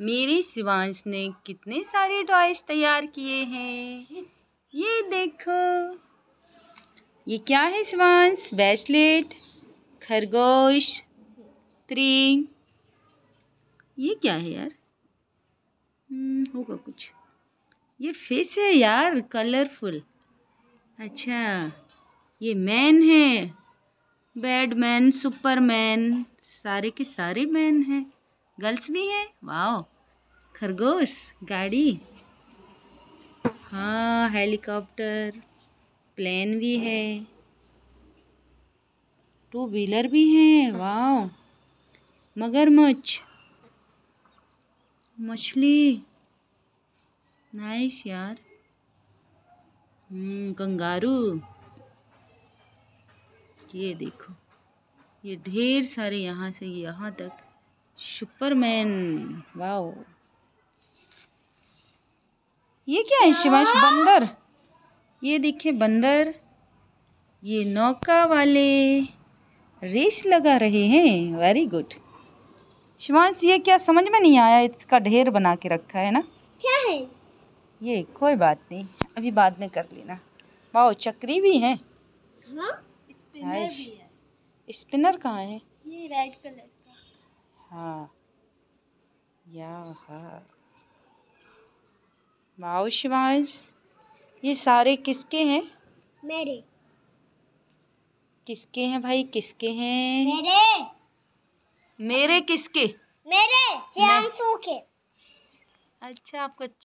मेरे शिवांश ने कितने सारे टॉयज तैयार किए हैं ये देखो ये क्या है शिवांश ब्रेसलेट खरगोश त्रिंग ये क्या है यार हम्म, होगा कुछ ये फिश है यार कलरफुल अच्छा ये मैन है बैडमैन सुपरमैन सारे के सारे मैन हैं गर्ल्स भी हैं वाओ खरगोश गाड़ी हाँ हेलीकॉप्टर प्लेन भी है टू व्हीलर भी हैं वाह मगरमच्छ मछली नाइस यार हम्म, कंगारू ये देखो ये ढेर सारे यहाँ से यहाँ तक सुपरमैन वाओ ये क्या है शिवाश बंदर ये देखे बंदर ये नौका वाले रेस लगा रहे हैं वेरी गुड शिवांश ये क्या समझ में नहीं आया इसका ढेर बना के रखा है ना क्या है ये कोई बात नहीं अभी बाद में कर लेना वाओ चक्री भी है हाँ? स्पिनर भी है स्पिनर कहाँ है ये रेड कलर हाँ, याहा माउशमाइस ये सारे किसके हैं मेरे किसके हैं भाई किसके हैं मेरे मेरे किसके मेरे के अच्छा आपको